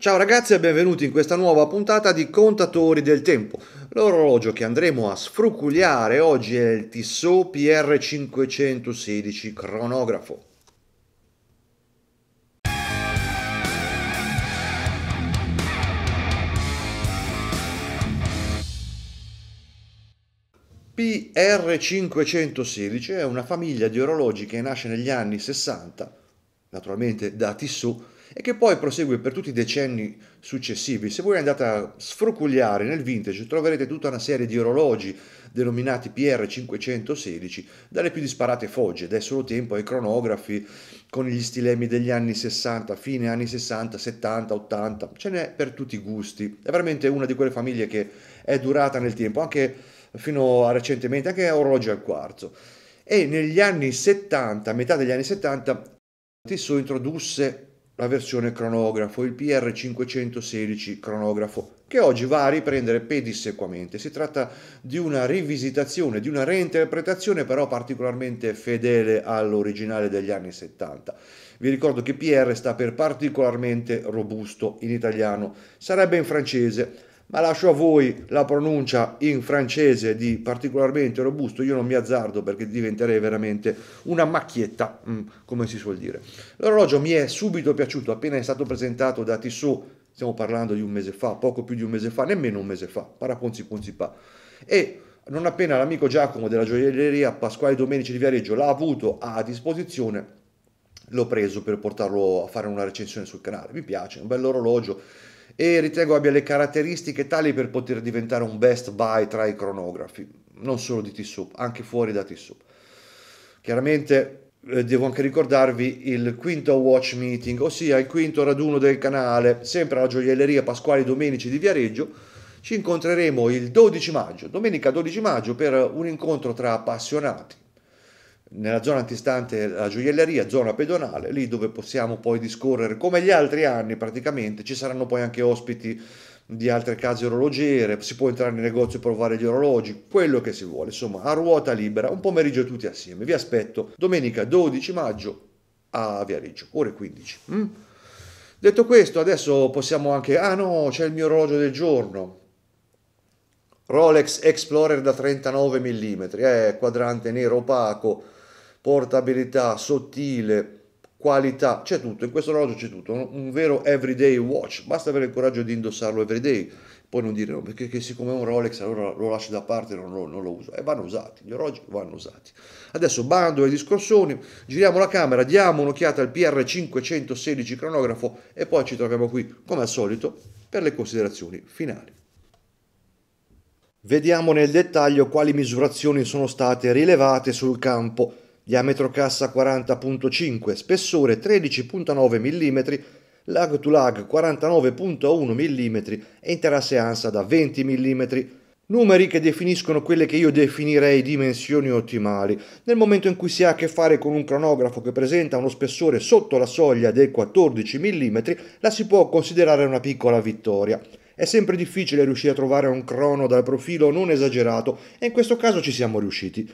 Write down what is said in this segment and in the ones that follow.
Ciao ragazzi e benvenuti in questa nuova puntata di Contatori del Tempo. L'orologio che andremo a sfrucugliare oggi è il Tissot PR516 cronografo. PR516 è una famiglia di orologi che nasce negli anni 60, naturalmente da Tissot, e che poi prosegue per tutti i decenni successivi. Se voi andate a sfrucugliare nel vintage troverete tutta una serie di orologi denominati PR516 dalle più disparate fogge ed è solo tempo ai cronografi con gli stilemi degli anni 60, fine anni 60, 70, 80, ce n'è per tutti i gusti. È veramente una di quelle famiglie che è durata nel tempo, anche fino a recentemente, anche orologi al quarzo. E negli anni 70, metà degli anni 70, Tissot introdusse la versione cronografo, il PR516 cronografo, che oggi va a riprendere pedissequamente. Si tratta di una rivisitazione, di una reinterpretazione però particolarmente fedele all'originale degli anni 70. Vi ricordo che PR sta per particolarmente robusto in italiano, sarebbe in francese ma lascio a voi la pronuncia in francese di particolarmente robusto, io non mi azzardo perché diventerei veramente una macchietta, mm, come si suol dire. L'orologio mi è subito piaciuto, appena è stato presentato da Tissot, stiamo parlando di un mese fa, poco più di un mese fa, nemmeno un mese fa, paraponzi ponzi pa. E non appena l'amico Giacomo della gioielleria Pasquale Domenici di Viareggio l'ha avuto a disposizione, l'ho preso per portarlo a fare una recensione sul canale. Mi piace, è un bell'orologio e ritengo abbia le caratteristiche tali per poter diventare un best buy tra i cronografi, non solo di T-Soup, anche fuori da T-Soup. Chiaramente eh, devo anche ricordarvi il quinto Watch Meeting, ossia il quinto raduno del canale, sempre alla gioielleria Pasquali Domenici di Viareggio. Ci incontreremo il 12 maggio, domenica 12 maggio, per un incontro tra appassionati nella zona antistante la gioielleria, zona pedonale, lì dove possiamo poi discorrere, come gli altri anni praticamente, ci saranno poi anche ospiti di altre case orologiere, si può entrare nel negozio e provare gli orologi, quello che si vuole, insomma, a ruota libera, un pomeriggio tutti assieme. Vi aspetto domenica 12 maggio a Viareggio, ore 15. Mm? Detto questo, adesso possiamo anche... Ah no, c'è il mio orologio del giorno. Rolex Explorer da 39 mm, eh, quadrante nero opaco, portabilità, sottile, qualità, c'è tutto, in questo orologio c'è tutto, un vero everyday watch, basta avere il coraggio di indossarlo everyday, poi non dire no, perché che siccome è un Rolex allora lo lascio da parte e non, non, lo uso, e vanno usati, gli orologi vanno usati. Adesso bando ai discorsoni, giriamo la camera, diamo un'occhiata al PR516 cronografo e poi ci troviamo qui, come al solito, per le considerazioni finali. Vediamo nel dettaglio quali misurazioni sono state rilevate sul campo diametro cassa 40.5, spessore 13.9 mm, lag to lag 49.1 mm e interasse ansa da 20 mm. Numeri che definiscono quelle che io definirei dimensioni ottimali. Nel momento in cui si ha a che fare con un cronografo che presenta uno spessore sotto la soglia dei 14 mm, la si può considerare una piccola vittoria. È sempre difficile riuscire a trovare un crono dal profilo non esagerato e in questo caso ci siamo riusciti.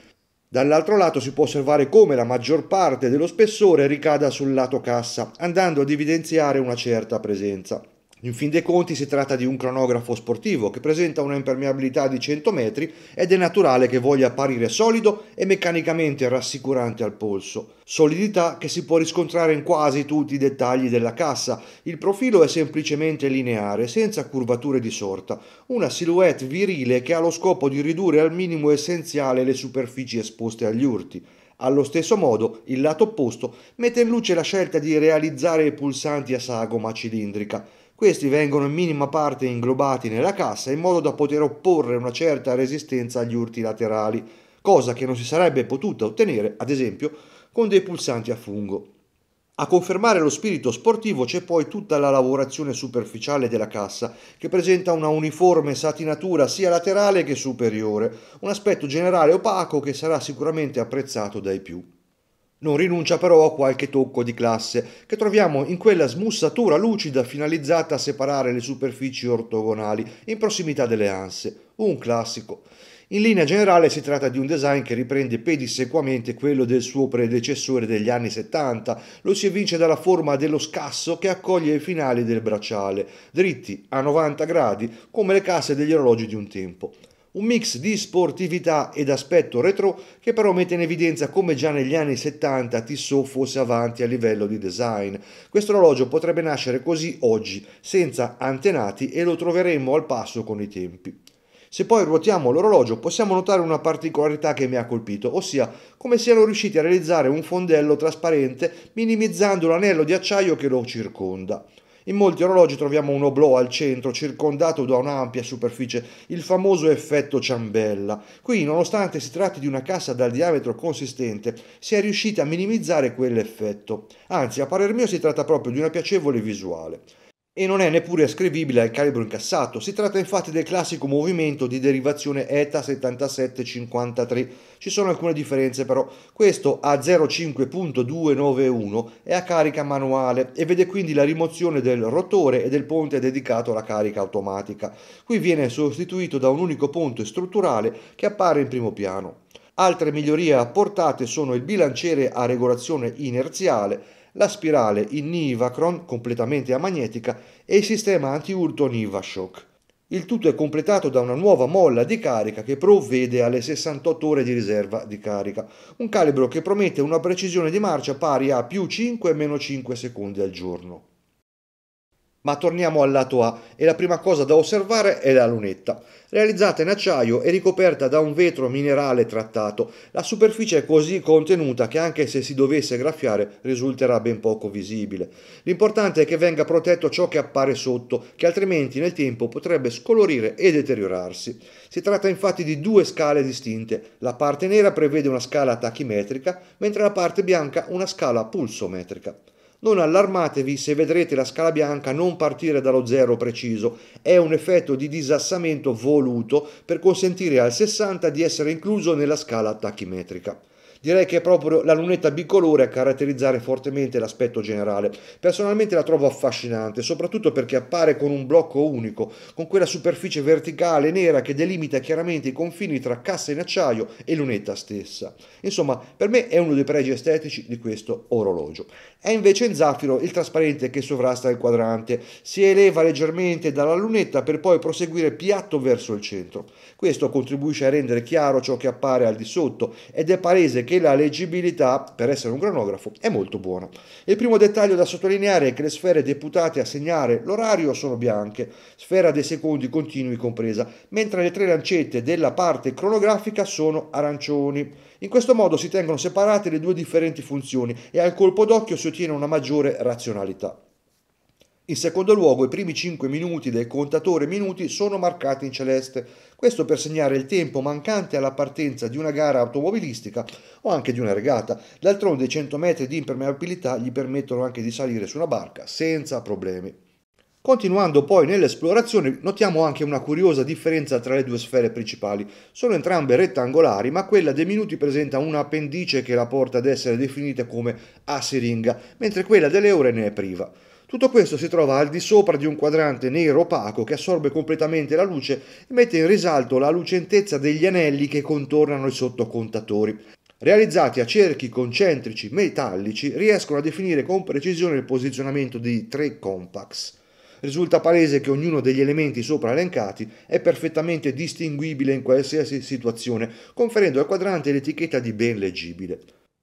Dall'altro lato si può osservare come la maggior parte dello spessore ricada sul lato cassa, andando ad evidenziare una certa presenza. In fin dei conti si tratta di un cronografo sportivo che presenta una impermeabilità di 100 metri ed è naturale che voglia apparire solido e meccanicamente rassicurante al polso. Solidità che si può riscontrare in quasi tutti i dettagli della cassa. Il profilo è semplicemente lineare, senza curvature di sorta. Una silhouette virile che ha lo scopo di ridurre al minimo essenziale le superfici esposte agli urti. Allo stesso modo, il lato opposto mette in luce la scelta di realizzare i pulsanti a sagoma cilindrica questi vengono in minima parte inglobati nella cassa in modo da poter opporre una certa resistenza agli urti laterali, cosa che non si sarebbe potuta ottenere, ad esempio, con dei pulsanti a fungo. A confermare lo spirito sportivo c'è poi tutta la lavorazione superficiale della cassa, che presenta una uniforme satinatura sia laterale che superiore, un aspetto generale opaco che sarà sicuramente apprezzato dai più. Non rinuncia però a qualche tocco di classe, che troviamo in quella smussatura lucida finalizzata a separare le superfici ortogonali in prossimità delle anse, un classico. In linea generale si tratta di un design che riprende pedissequamente quello del suo predecessore degli anni 70, lo si evince dalla forma dello scasso che accoglie i finali del bracciale, dritti a 90 gradi come le casse degli orologi di un tempo un mix di sportività ed aspetto retro che però mette in evidenza come già negli anni 70 Tissot fosse avanti a livello di design. Questo orologio potrebbe nascere così oggi, senza antenati e lo troveremmo al passo con i tempi. Se poi ruotiamo l'orologio possiamo notare una particolarità che mi ha colpito, ossia come siano riusciti a realizzare un fondello trasparente minimizzando l'anello di acciaio che lo circonda. In molti orologi troviamo un oblò al centro circondato da un'ampia superficie, il famoso effetto ciambella. Qui, nonostante si tratti di una cassa dal diametro consistente, si è riusciti a minimizzare quell'effetto. Anzi, a parer mio si tratta proprio di una piacevole visuale e non è neppure ascrivibile al calibro incassato. Si tratta infatti del classico movimento di derivazione ETA 7753. Ci sono alcune differenze però. Questo a 0,5.291 è a carica manuale e vede quindi la rimozione del rotore e del ponte dedicato alla carica automatica. Qui viene sostituito da un unico ponte strutturale che appare in primo piano. Altre migliorie apportate sono il bilanciere a regolazione inerziale la spirale in Nivacron completamente amagnetica e il sistema antiurto Nivashock. Il tutto è completato da una nuova molla di carica che provvede alle 68 ore di riserva di carica, un calibro che promette una precisione di marcia pari a più 5-5 secondi al giorno. Ma torniamo al lato A e la prima cosa da osservare è la lunetta. Realizzata in acciaio e ricoperta da un vetro minerale trattato, la superficie è così contenuta che anche se si dovesse graffiare risulterà ben poco visibile. L'importante è che venga protetto ciò che appare sotto, che altrimenti nel tempo potrebbe scolorire e deteriorarsi. Si tratta infatti di due scale distinte. La parte nera prevede una scala tachimetrica, mentre la parte bianca una scala pulsometrica. Non allarmatevi se vedrete la scala bianca non partire dallo zero preciso, è un effetto di disassamento voluto per consentire al 60 di essere incluso nella scala tachimetrica. Direi che è proprio la lunetta bicolore a caratterizzare fortemente l'aspetto generale. Personalmente la trovo affascinante, soprattutto perché appare con un blocco unico, con quella superficie verticale nera che delimita chiaramente i confini tra cassa in acciaio e lunetta stessa. Insomma, per me è uno dei pregi estetici di questo orologio. È invece in zaffiro il trasparente che sovrasta il quadrante, si eleva leggermente dalla lunetta per poi proseguire piatto verso il centro. Questo contribuisce a rendere chiaro ciò che appare al di sotto ed è palese che che la leggibilità, per essere un cronografo, è molto buona. Il primo dettaglio da sottolineare è che le sfere deputate a segnare l'orario sono bianche, sfera dei secondi continui compresa, mentre le tre lancette della parte cronografica sono arancioni. In questo modo si tengono separate le due differenti funzioni e al colpo d'occhio si ottiene una maggiore razionalità. In secondo luogo, i primi 5 minuti del contatore minuti sono marcati in celeste, questo per segnare il tempo mancante alla partenza di una gara automobilistica o anche di una regata. D'altronde i 100 metri di impermeabilità gli permettono anche di salire su una barca senza problemi. Continuando poi nell'esplorazione notiamo anche una curiosa differenza tra le due sfere principali. Sono entrambe rettangolari, ma quella dei minuti presenta una appendice che la porta ad essere definita come a siringa, mentre quella delle ore ne è priva. Tutto questo si trova al di sopra di un quadrante nero opaco che assorbe completamente la luce e mette in risalto la lucentezza degli anelli che contornano i sottocontatori. Realizzati a cerchi concentrici metallici, riescono a definire con precisione il posizionamento di tre compacts risulta palese che ognuno degli elementi sopra elencati è perfettamente distinguibile in qualsiasi situazione, conferendo al quadrante l'etichetta di ben leggibile.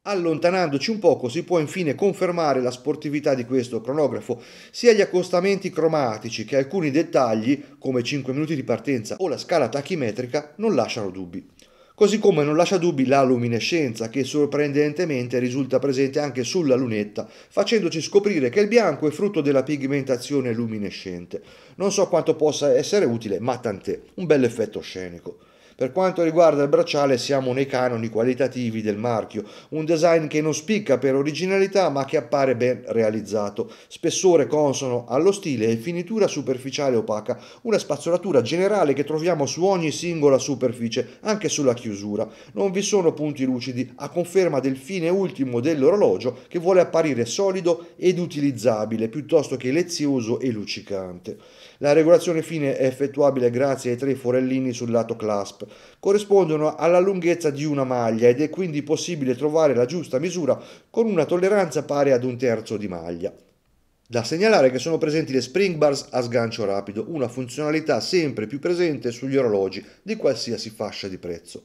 Allontanandoci un poco si può infine confermare la sportività di questo cronografo, sia gli accostamenti cromatici che alcuni dettagli, come 5 minuti di partenza o la scala tachimetrica, non lasciano dubbi. Così come non lascia dubbi la luminescenza, che sorprendentemente risulta presente anche sulla lunetta, facendoci scoprire che il bianco è frutto della pigmentazione luminescente. Non so quanto possa essere utile, ma tant'è, un bel effetto scenico. Per quanto riguarda il bracciale siamo nei canoni qualitativi del marchio, un design che non spicca per originalità ma che appare ben realizzato, spessore consono allo stile e finitura superficiale opaca, una spazzolatura generale che troviamo su ogni singola superficie, anche sulla chiusura. Non vi sono punti lucidi, a conferma del fine ultimo dell'orologio che vuole apparire solido ed utilizzabile piuttosto che lezioso e luccicante. La regolazione fine è effettuabile grazie ai tre forellini sul lato clasp. Corrispondono alla lunghezza di una maglia ed è quindi possibile trovare la giusta misura con una tolleranza pari ad un terzo di maglia. Da segnalare che sono presenti le spring bars a sgancio rapido, una funzionalità sempre più presente sugli orologi di qualsiasi fascia di prezzo.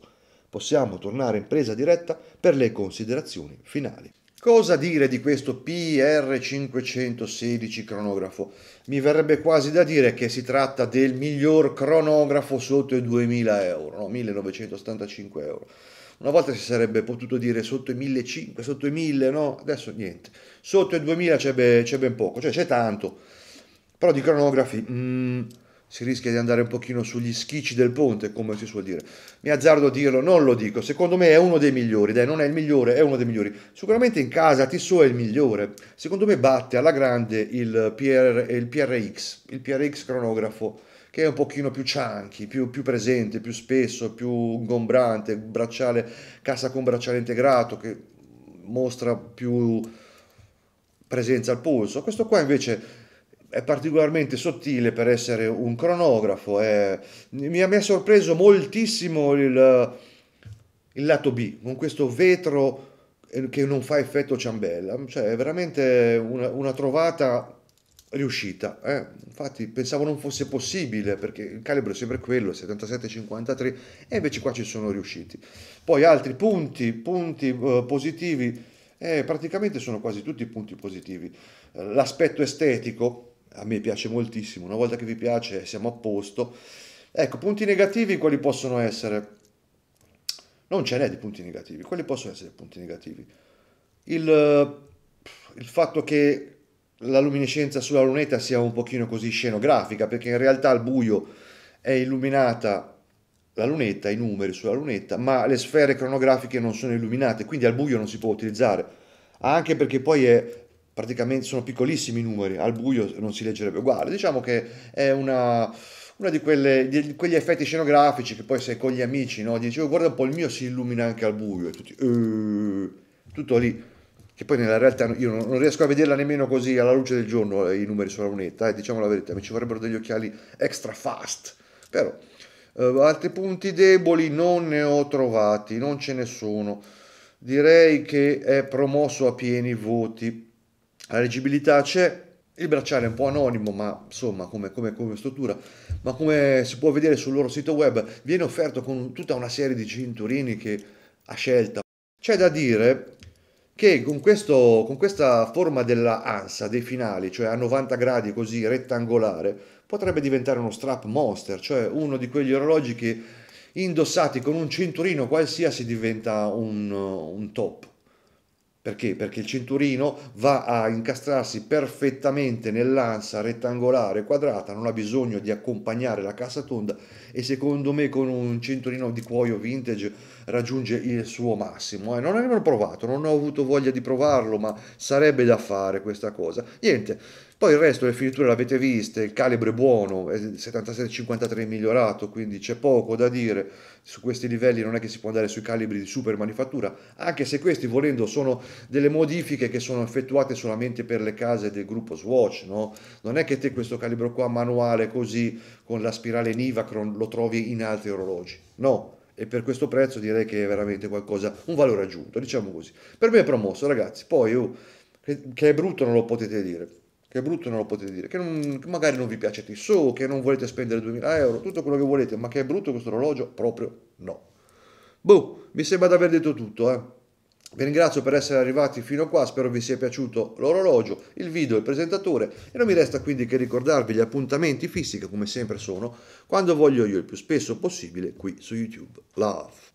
Possiamo tornare in presa diretta per le considerazioni finali. Cosa dire di questo PR516 cronografo? Mi verrebbe quasi da dire che si tratta del miglior cronografo sotto i 2000 euro, no? 1975 euro. Una volta si sarebbe potuto dire sotto i 1500, sotto i 1000, no? Adesso niente. Sotto i 2000 c'è, ben poco, cioè c'è tanto. Però di cronografi... Mm, si rischia di andare un pochino sugli schicci del ponte, come si suol dire. Mi azzardo a dirlo, non lo dico, secondo me è uno dei migliori, dai, non è il migliore, è uno dei migliori. Sicuramente in casa Tissot è il migliore, secondo me batte alla grande il, PR, il PRX, il PRX cronografo, che è un pochino più chunky, più, più presente, più spesso, più ingombrante, bracciale, cassa con bracciale integrato, che mostra più presenza al polso. Questo qua invece è particolarmente sottile per essere un cronografo. È... Mi, ha, mi, ha, sorpreso moltissimo il, il, lato B, con questo vetro eh, che non fa effetto ciambella. Cioè, è veramente una, una trovata riuscita. Eh? Infatti pensavo non fosse possibile perché il calibro è sempre quello, 77-53, e invece qua ci sono riusciti. Poi altri punti, punti eh, positivi, eh, praticamente sono quasi tutti punti positivi. L'aspetto estetico a me piace moltissimo, una volta che vi piace siamo a posto. Ecco, punti negativi quali possono essere? Non ce n'è di punti negativi, quali possono essere i punti negativi? Il, il fatto che la luminescenza sulla lunetta sia un pochino così scenografica, perché in realtà al buio è illuminata la lunetta, i numeri sulla lunetta, ma le sfere cronografiche non sono illuminate, quindi al buio non si può utilizzare, anche perché poi è praticamente sono piccolissimi i numeri, al buio non si leggerebbe uguale. Diciamo che è una, una di, quelle, di, quegli effetti scenografici che poi sei con gli amici, no? dici oh, guarda un po' il mio si illumina anche al buio, e tutti, eh", tutto lì, che poi nella realtà io non, non, riesco a vederla nemmeno così alla luce del giorno eh, i numeri sulla lunetta, eh, diciamo la verità, mi ci vorrebbero degli occhiali extra fast, però... Eh, altri punti deboli non ne ho trovati, non ce ne sono. Direi che è promosso a pieni voti la leggibilità c'è, il bracciale è un po' anonimo, ma insomma come, come, come, struttura, ma come si può vedere sul loro sito web, viene offerto con tutta una serie di cinturini che ha scelta. C'è da dire che con, questo, con questa forma della ansa dei finali, cioè a 90 gradi così rettangolare, potrebbe diventare uno strap monster, cioè uno di quegli orologi che indossati con un cinturino qualsiasi diventa un, un top. Perché? Perché il cinturino va a incastrarsi perfettamente nell'ansa rettangolare quadrata, non ha bisogno di accompagnare la cassa tonda e secondo me con un cinturino di cuoio vintage raggiunge il suo massimo. Eh, non l'ho provato, non ho avuto voglia di provarlo, ma sarebbe da fare questa cosa. Niente, poi il resto, le finiture l'avete viste, il calibro è buono, è 76 53 migliorato, quindi c'è poco da dire. Su questi livelli non è che si può andare sui calibri di super manifattura, anche se questi volendo sono delle modifiche che sono effettuate solamente per le case del gruppo Swatch, no? Non è che te questo calibro qua manuale così con la spirale Nivacron lo trovi in altri orologi, no? e per questo prezzo direi che è veramente qualcosa, un valore aggiunto, diciamo così. Per me è promosso, ragazzi. Poi, oh, che è brutto non lo potete dire che è brutto non lo potete dire, che, non, che magari non vi piace Tissot, che non volete spendere 2000 euro, tutto quello che volete, ma che è brutto questo orologio? Proprio no. Boh, mi sembra di aver detto tutto, eh. Vi ringrazio per essere arrivati fino a qua, spero vi sia piaciuto l'orologio, il video, il presentatore e non mi resta quindi che ricordarvi gli appuntamenti fissi che come sempre sono quando voglio io il più spesso possibile qui su YouTube. Love!